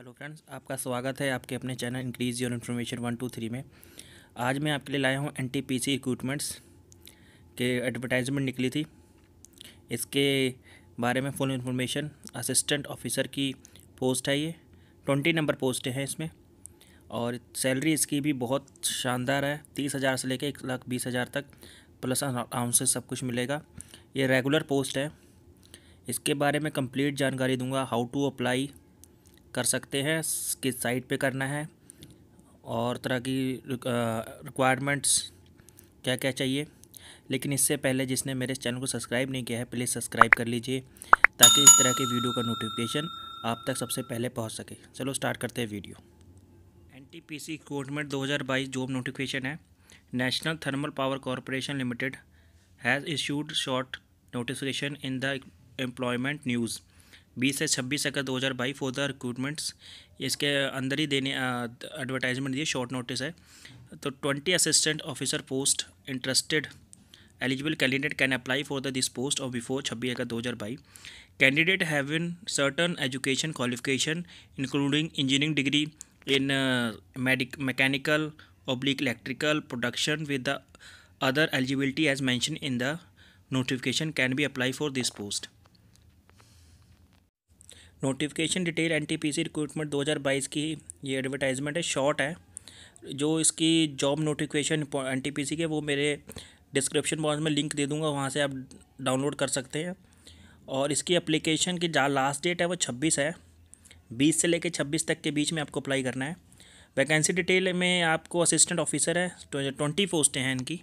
hello friends आपका स्वागत है आपके अपने channel increase your information one two three में आज मैं आपके लिए लाया हूँ N T P C equipments के एडवर्टाइजमेंट निकली थी इसके बारे में फुल इन्फॉर्मेशन असिस्टेंट ऑफिसर की पोस्ट है ये ट्वेंटी नंबर पोस्ट हैं इसमें और सैलरी इसकी भी बहुत शानदार है तीस हज़ार से लेकर एक लाख बीस हज़ार तक प्लस अलाउंसेस सब कुछ मिलेगा ये रेगुलर पोस्ट है इसके बारे में कंप्लीट जानकारी दूंगा हाउ टू अप्लाई कर सकते हैं किस साइट पे करना है और तरह की रिक्वायरमेंट्स क्या क्या चाहिए लेकिन इससे पहले जिसने मेरे चैनल को सब्सक्राइब नहीं किया है प्लीज़ सब्सक्राइब कर लीजिए ताकि इस तरह के वीडियो का नोटिफिकेशन आप तक सबसे पहले पहुंच सके चलो स्टार्ट करते हैं video N T P C government दो हज़ार बाईस जॉब नोटिफिकेशन है National Thermal Power Corporation Limited has issued short notification in the employment news बीस से छब्बीस अगस्त दो हज़ार बाईस फॉर द रिक्रूटमेंट्स इसके अंदर ही देने एडवर्टाइजमेंट दिए शॉर्ट नोटिस है तो twenty assistant officer post interested eligible candidate can apply for the this post और बिफोर छब्बीस अगस्त दो हज़ार बाई candidate have in certain education qualification including engineering degree in medic mechanical public electrical production with the other eligibility as mention in the notification can be apply for this post notification detail NTPC recruitment 2022 की ये advertisement है short है जो इसकी job notification NTPC के वो मेरे description box में लिंक दे दूँगा वहाँ से आप डाउनलोड कर सकते हैं और इसकी अप्लीकेशन की जहाँ लास्ट डेट है वो छब्बीस है बीस से लेकर छब्बीस तक के बीच में आपको अप्लाई करना है वैकेंसी डिटेल में आपको असिस्टेंट ऑफिसर है ट्वेंटी पोस्टें हैं इनकी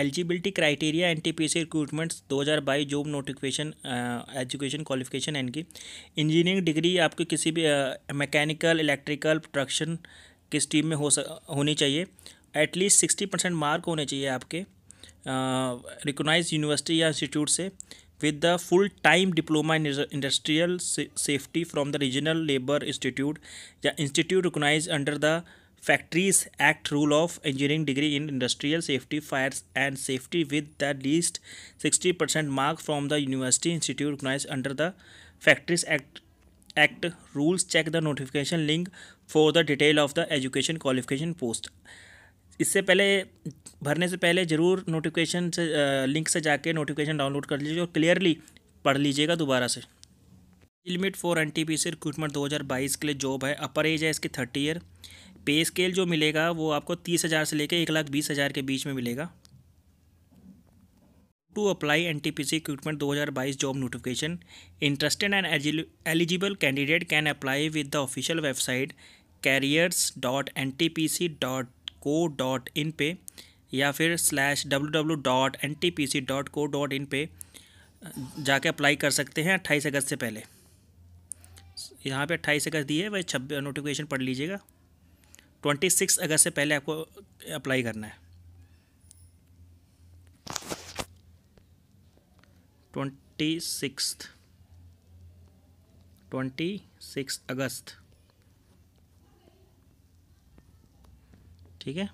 eligibility criteria N T P C recruitments दो हज़ार बाईस job notification education qualification and की इंजीनियरिंग डिग्री आपके किसी भी मैकेनिकल इलेक्ट्रिकल प्रोडक्शन किस टीम में हो सक होनी चाहिए एटलीस्ट सिक्सटी परसेंट मार्क होने चाहिए आपके रिकोगनाइज यूनिवर्सिटी या इंस्टीट्यूट से with the full time diploma in industrial safety from the regional labour institute या institute recognise under the factories act rule of engineering degree in industrial safety fire and safety with the least sixty percent mark from the university institute organise under the factories act act rules check the notification link for the detail of the education qualification post इससे पहले भरने से पहले जरूर notification से link से जाके notification download कर लीजिए और क्लियरली पढ़ लीजिएगा दोबारा से limit for N T P C recruitment दो हज़ार बाईस के लिए जॉब है अपर एज है इसकी थर्टी ईयर पे स्केल जो मिलेगा वो आपको तीस हज़ार से लेकर एक लाख बीस हज़ार के बीच में मिलेगा to apply N T P C equipment दो हज़ार बाईस job notification interested and eligible candidate can apply with the official website careers dot N T P C dot co dot in पे या फिर slash W W dot N T P C dot co dot in पे जाके apply कर सकते हैं अट्ठाईस अगस्त से पहले यहाँ पे अट्ठाईस अगस्त दिए वह छब्बीस नोटिफिकेशन पढ़ लीजिएगा ट्वेंटी सिक्स अगस्त से पहले आपको अप्लाई करना है ट्वेंटी सिक्स ट्वेंटी सिक्स अगस्त ठीक है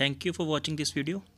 thank you for watching this video